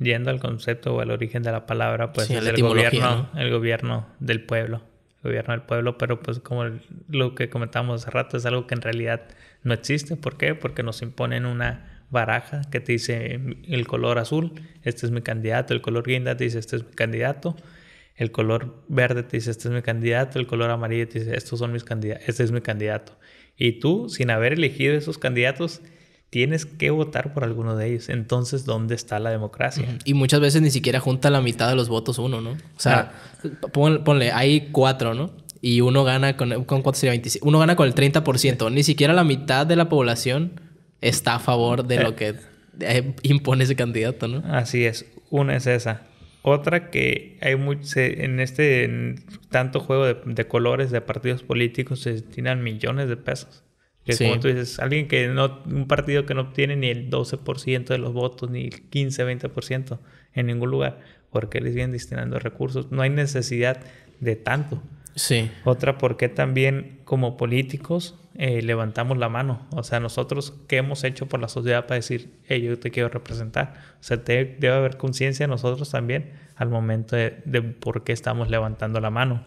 yendo al concepto o al origen de la palabra, pues el gobierno, el gobierno del pueblo, el gobierno del pueblo, pero pues como lo que comentamos hace rato es algo que en realidad no existe. ¿Por qué? Porque nos imponen una baraja que te dice el color azul, este es mi candidato, el color guinda te dice este es mi candidato, el color verde te dice este es mi candidato, el color amarillo te dice estos son mis candidatos, este es mi candidato. Y tú, sin haber elegido esos candidatos, tienes que votar por alguno de ellos. Entonces, ¿dónde está la democracia? Y muchas veces ni siquiera junta la mitad de los votos uno, ¿no? O sea, ponle, hay cuatro, ¿no? Y uno gana con, ¿con Uno gana con el 30%. Ni siquiera la mitad de la población está a favor de lo eh. que eh, impone ese candidato, ¿no? Así es. Una es esa. Otra que hay mucho... en este tanto juego de, de colores de partidos políticos se destinan millones de pesos que como tú dices, alguien que no, un partido que no obtiene ni el 12% de los votos, ni el 15, 20% en ningún lugar, porque les vienen destinando recursos. No hay necesidad de tanto. Sí. Otra, porque también como políticos eh, levantamos la mano. O sea, nosotros, ¿qué hemos hecho por la sociedad para decir, yo te quiero representar? O sea, debe haber conciencia nosotros también al momento de, por qué estamos levantando la mano.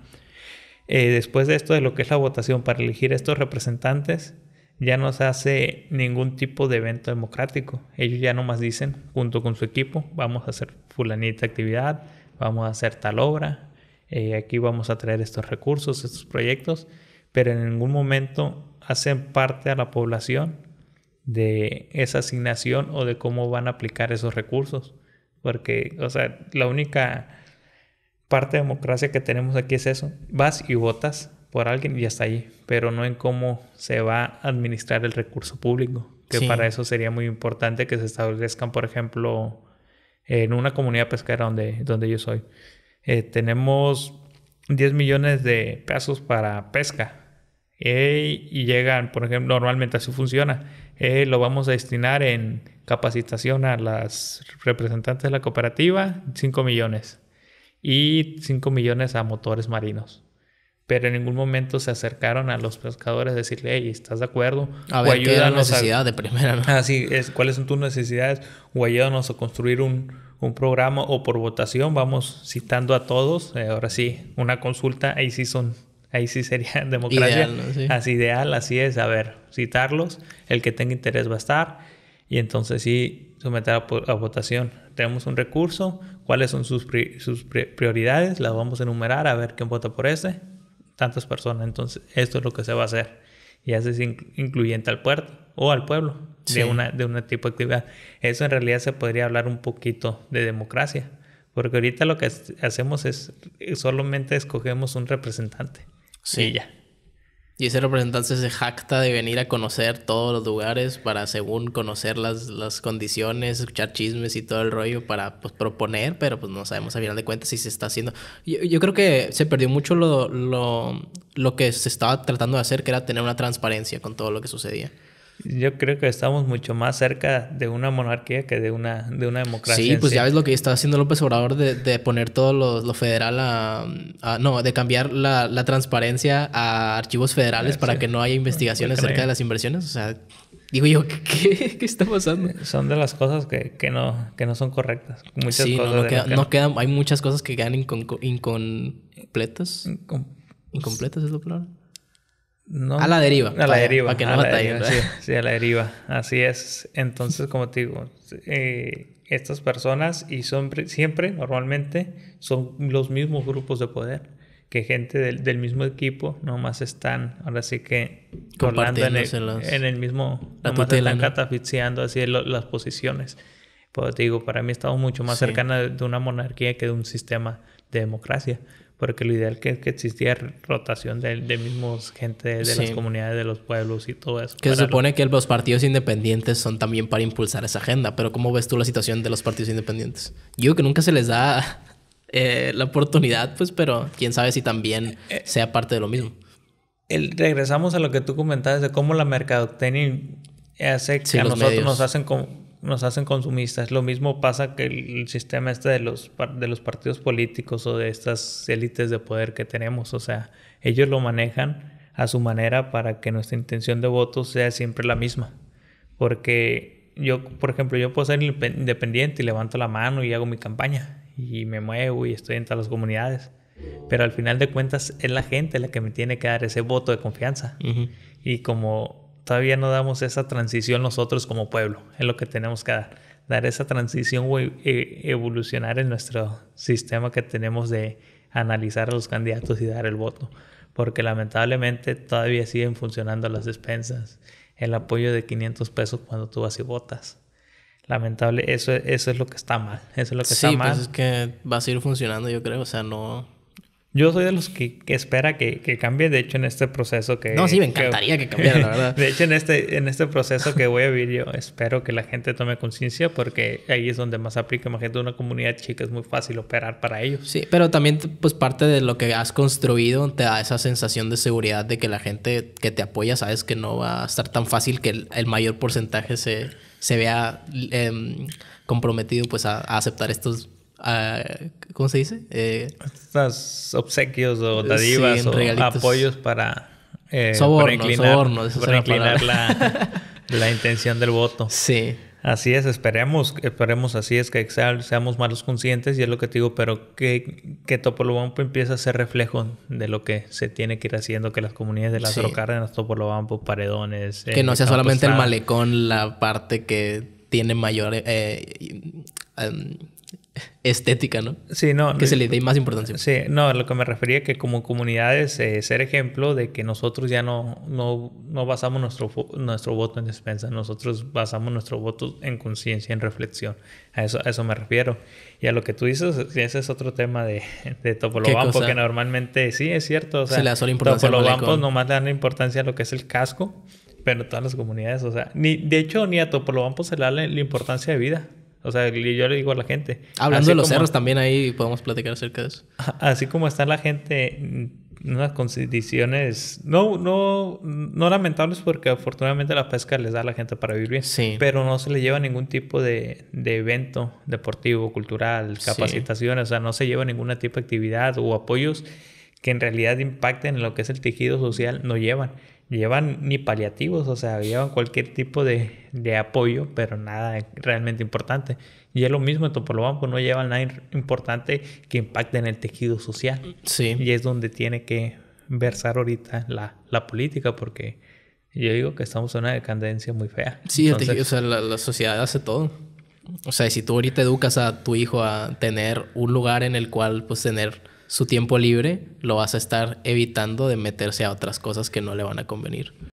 Eh, después de esto, de lo que es la votación para elegir estos representantes, ya no se hace ningún tipo de evento democrático. Ellos ya nomás dicen, junto con su equipo, vamos a hacer fulanita actividad, vamos a hacer tal obra, eh, aquí vamos a traer estos recursos, estos proyectos, pero en ningún momento hacen parte a la población de esa asignación o de cómo van a aplicar esos recursos. Porque, o sea, la única parte de democracia que tenemos aquí es eso. Vas y votas, por alguien y hasta ahí, pero no en cómo se va a administrar el recurso público, que para eso sería muy importante que se establezcan, por ejemplo, en una comunidad pesquera donde, donde yo soy. Eh, tenemos 10 millones de pesos para pesca. y llegan, por ejemplo, normalmente así funciona. lo vamos a destinar en capacitación a las representantes de la cooperativa, 5 millones. Y 5 millones a motores marinos pero en ningún momento se acercaron a los pescadores a decirle, hey, ¿estás de acuerdo? A ver, o ayúdanos necesidad de primera, ah, ¿cuáles son tus necesidades? O ayúdanos a construir un, programa o por votación, vamos citando a todos, eh, ahora sí, una consulta, ahí sí son, ahí sí sería democracia, ideal, así ideal, así es, a ver, citarlos, el que tenga interés va a estar y entonces sí someter a, votación. Tenemos un recurso, cuáles son sus, sus prioridades, las vamos a enumerar, a ver quién vota por ese tantas personas, entonces esto es lo que se va a hacer. Y haces incluyente al puerto o al pueblo de, una, de una tipo de actividad. Eso en realidad se podría hablar un poquito de democracia, porque ahorita lo que hacemos es solamente escogemos un representante. Sí. ya. Y ese representante se jacta de venir a conocer todos los lugares para, según conocer las, condiciones, escuchar chismes y todo el rollo para pues, proponer, pero pues no sabemos a final de cuentas si se está haciendo. Yo, yo creo que se perdió mucho lo, lo que se estaba tratando de hacer, que era tener una transparencia con todo lo que sucedía. Yo creo que estamos mucho más cerca de una monarquía que de una, de una democracia. Sí, pues ya ves lo que está haciendo López Obrador de, poner todo lo, federal a, No, de cambiar la, transparencia a archivos federales ah, para que no haya investigaciones acerca de las inversiones. O sea, digo yo, ¿qué, está pasando? Eh, son de las cosas que, no, que no son correctas. Muchas sí, No, quedan, hay muchas cosas que quedan incompletas. Incompletas es lo claro a la deriva. A la deriva. Para que no sí, a la deriva. Así es. Entonces, como te digo, eh, estas personas y siempre, normalmente, son los mismos grupos de poder que gente del, mismo equipo nomás están, ahora sí que hablando en, el, mismo, la tutela, así las posiciones. Pues te digo, para mí estamos mucho más cercanos de una monarquía que de un sistema de democracia porque lo ideal que es que existiera rotación de, de mismos gente de, las comunidades, de los pueblos y todo eso. Que se supone que los partidos independientes son también para impulsar esa agenda, pero ¿cómo ves tú la situación de los partidos independientes? Yo que nunca se les da eh, la oportunidad, pues, pero quién sabe si también eh, sea parte de lo mismo. El, regresamos a lo que tú comentabas de cómo la mercadotecnia hace que a nosotros nos hacen como nos hacen consumistas. Lo mismo pasa que el sistema este de los, de los partidos políticos o de estas élites de poder que tenemos. O sea, ellos lo manejan a su manera para que nuestra intención de voto sea siempre la misma. Porque yo, por ejemplo, yo puedo ser independiente y levanto la mano y hago mi campaña y me muevo y estoy en todas las comunidades. Pero al final de cuentas es la gente la que me tiene que dar ese voto de confianza. Y como todavía no damos esa transición nosotros como pueblo, es lo que tenemos que dar, dar esa transición o e, e, evolucionar en nuestro sistema que tenemos de analizar a los candidatos y dar el voto, porque lamentablemente todavía siguen funcionando las despensas, el apoyo de 500 pesos cuando tú vas y votas. Lamentable, eso, es lo que está mal, eso es lo que está pues mal. Sí, pues es que va a seguir funcionando, yo creo, o sea, no yo soy de los que, espera que, cambie. De hecho, en este proceso que... No, sí, me encantaría que, cambiara, la verdad. de hecho, en este, en este proceso que voy a vivir, yo espero que la gente tome conciencia porque ahí es donde más aplica. Imagínate, una comunidad chica es muy fácil operar para ellos. Sí, pero también, pues, parte de lo que has construido te da esa sensación de seguridad de que la gente que te apoya sabes que no va a estar tan fácil que el, mayor porcentaje se, se vea em, comprometido, pues, a aceptar estos ¿cómo se dice? Eh, obsequios o dadivas eh, o apoyos para, eh, para inclinar, la, intención del voto. Sí. Así es, esperemos, esperemos así es que seamos malos conscientes y es lo que te digo, pero que, que Topolobampo empiece a ser reflejo de lo que se tiene que ir haciendo, que las comunidades de las sí. Topolobampo, Paredones... Eh, que no sea solamente el malecón la parte que tiene mayor... Em, estética, ¿no? Sí, no. Que se le dé más importancia. Sí, no, lo que me refería que como comunidades eh, ser ejemplo de que nosotros ya no, no, basamos nuestro, nuestro voto en despensa, nosotros basamos nuestro voto en conciencia, en reflexión. A eso, a eso me refiero. Y a lo que tú dices, ese es otro tema de, de Topolobampo, que normalmente sí es cierto. O sea, se le da solo importancia. Topolobampo nomás le dan importancia a lo que es el casco, pero todas las comunidades, o sea, ni, de hecho ni a Topolobampo se le da la importancia de vida. O sea, yo le digo a la gente. Hablando de los cerros también ahí podemos platicar acerca de eso. Así como está la gente en unas condiciones no, no, no lamentables porque afortunadamente la pesca les da a la gente para vivir bien. Sí. Pero no se le lleva ningún tipo de, de evento deportivo, cultural, capacitaciones. O sea, no se lleva ninguna tipo de actividad o apoyos que en realidad impacten en lo que es el tejido social, no llevan llevan ni paliativos, o sea, llevan cualquier tipo de, apoyo, pero nada realmente importante. Y es lo mismo en Topolobampo, no llevan nada importante que impacte en el tejido social. Sí. Y es donde tiene que versar ahorita la, política, porque yo digo que estamos en una decadencia muy fea. Sí, o sea, la, la sociedad hace todo. O sea, si tú ahorita educas a tu hijo a tener un lugar en el cual, pues, tener su tiempo libre lo vas a estar evitando de meterse a otras cosas que no le van a convenir.